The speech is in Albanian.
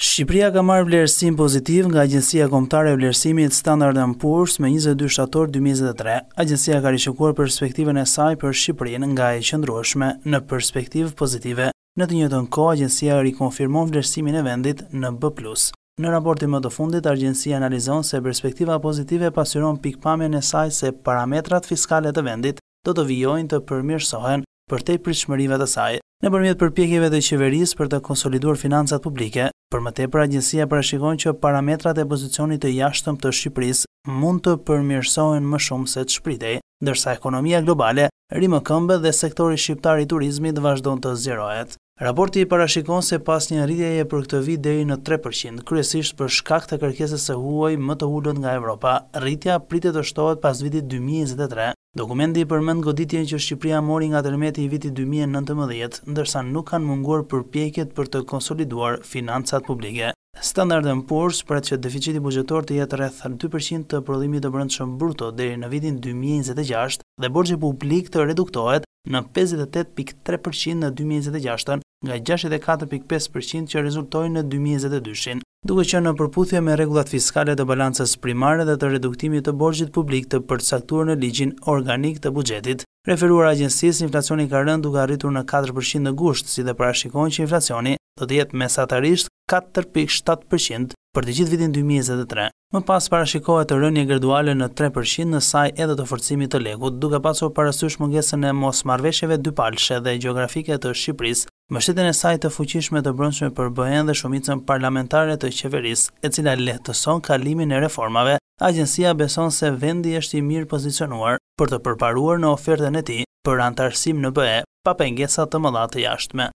Shqipëria ka marrë vlerësim pozitiv nga Agjencia Kombëtare e Vlerësimit Standard Poor's më 22 shtator 2023. Agjencia ka rishikuar perspektivën e saj për Shqipërinë nga e qëndrueshme në perspektivë pozitive. Në të njëjtën kohë, agjencia rikonfirmon vlerësimin e vendit në B+. Në raportin më të fundit, agjencia analizon se perspektiva pozitive pasuron pikpamjen e saj se parametrat fiskale të vendit do të vijojnë të përmirësohen për tej pritshmërive të saj. Nëpërmjet përpjekjeve të qeverisë për të konsoliduar financat publike, Për më tepër, agjensia parashikon që parametrat e pozicionit të jashtëm të Shqipërisë mund të përmirësohen më shumë se të shpritej, ndërsa ekonomia globale rime këmbë dhe sektori shqiptar i turizmit vazhdon të zgjerohet. Raporti i parashikon se pas një rritjeje për këtë vit deri në 3%, kryesisht për shkak të kërkesës së huaj më të ulët nga Evropa, rritja pritet të shtohet pas vitit 2023. Dokumenti përmend goditjen që Shqipëria mori nga tërmeti i vitit 2019, ndërsa nuk kanë munguar përpjekjet për të konsoliduar financat publike. Standardën Poor's për e që deficiti buxhetor të jetë rreth 2% të prodhimit të brendshëm bruto deri në vitin 2026 dhe borxhi publik të reduktohet në 58.3% në 2026 nga 64.5% që rezultojnë në 2022 duke që në përputhje me rregullat fiskale të balancës primare dhe të reduktimit të borxhit publik të përcaktuar në ligjin organik të buxhetit. Referuar agjencisë, inflacioni ka rënë duke arritur në 4% në gusht, si dhe parashikojnë që inflacioni do të jetë mesatarisht 4.7% për të gjithë vitin 2023. Më pas parashikohet të rënje graduale në 3% në saj edhe të forcimit të legut, duke pasur parasysh mungesën e mos marveshjeve dypalshe dhe geografike të Shqipërisë Mbështetjen e saj të fuqishme të brendshme për BE-n dhe shumicën parlamentare të qeverisë, e cila lehtëson kalimin e reformave, agjencia beson se vendi është i mirë pozicionuar për të përparuar në ofertën e tij për antarësim në BE pa pengesa të mëdha të jashtme.